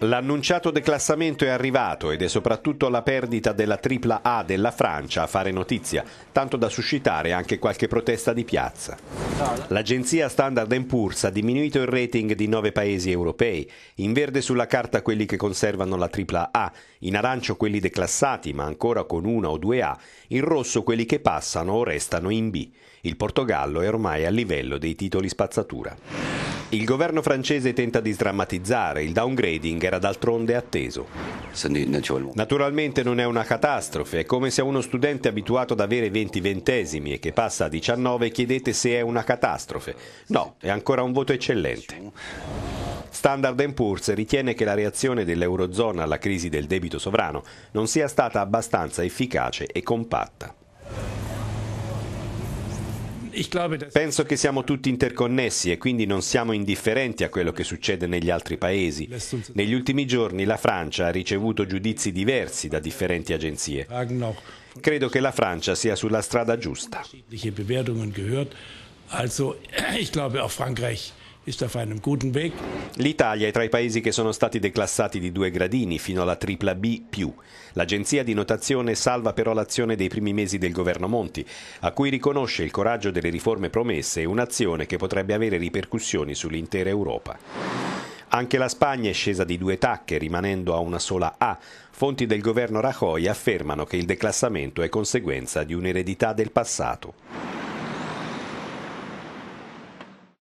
L'annunciato declassamento è arrivato ed è soprattutto la perdita della tripla A della Francia a fare notizia, tanto da suscitare anche qualche protesta di piazza. L'agenzia Standard Poor's ha diminuito il rating di nove paesi europei, in verde sulla carta quelli che conservano la tripla A, in arancio quelli declassati ma ancora con una o due A, in rosso quelli che passano o restano in B. Il Portogallo è ormai a livello dei titoli spazzatura. Il governo francese tenta di sdrammatizzare, il downgrading era d'altronde atteso. Naturalmente non è una catastrofe, è come se a uno studente abituato ad avere 20 ventesimi e che passa a 19 chiedete se è una catastrofe. No, è ancora un voto eccellente. Standard Poor's ritiene che la reazione dell'Eurozona alla crisi del debito sovrano non sia stata abbastanza efficace e compatta. Penso che siamo tutti interconnessi e quindi non siamo indifferenti a quello che succede negli altri paesi. Negli ultimi giorni la Francia ha ricevuto giudizi diversi da differenti agenzie. Credo che la Francia sia sulla strada giusta. Also, ich glaube auch Frankreich L'Italia è tra i paesi che sono stati declassati di due gradini fino alla tripla B+. L'agenzia di notazione salva però l'azione dei primi mesi del governo Monti, a cui riconosce il coraggio delle riforme promesse e un'azione che potrebbe avere ripercussioni sull'intera Europa. Anche la Spagna è scesa di due tacche, rimanendo a una sola A. Fonti del governo Rajoy affermano che il declassamento è conseguenza di un'eredità del passato.